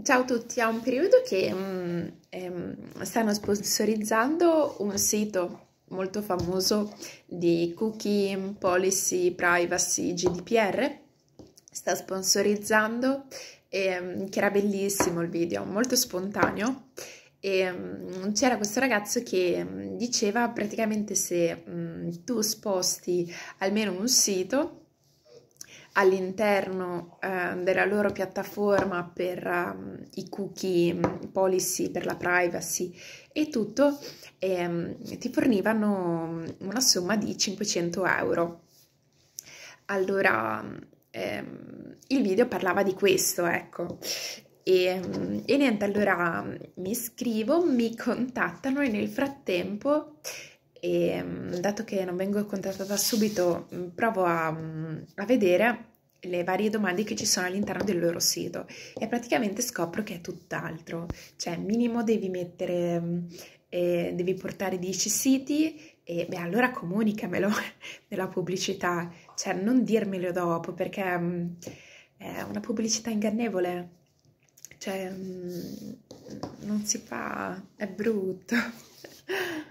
Ciao a tutti, è un periodo che um, ehm, stanno sponsorizzando un sito molto famoso di cookie, policy, privacy, GDPR. Sta sponsorizzando, ehm, che era bellissimo il video, molto spontaneo. E ehm, c'era questo ragazzo che mm, diceva praticamente se mm, tu sposti almeno un sito all'interno eh, della loro piattaforma per um, i cookie mm, policy, per la privacy e tutto, e, um, ti fornivano mm, una somma di 500 euro. Allora, ehm, il video parlava di questo, ecco. E, ehm, e niente, allora mm, mi scrivo, mi contattano e nel frattempo e dato che non vengo contattata subito provo a, a, vedere le varie domande che ci sono all'interno del loro sito e praticamente scopro che è tutt'altro, cioè minimo devi mettere, eh, devi portare 10 siti e beh allora comunicamelo nella pubblicità, cioè non dirmelo dopo perché mh, mm, è una pubblicità ingannevole, cioè mh, mm, non si fa, è brutto.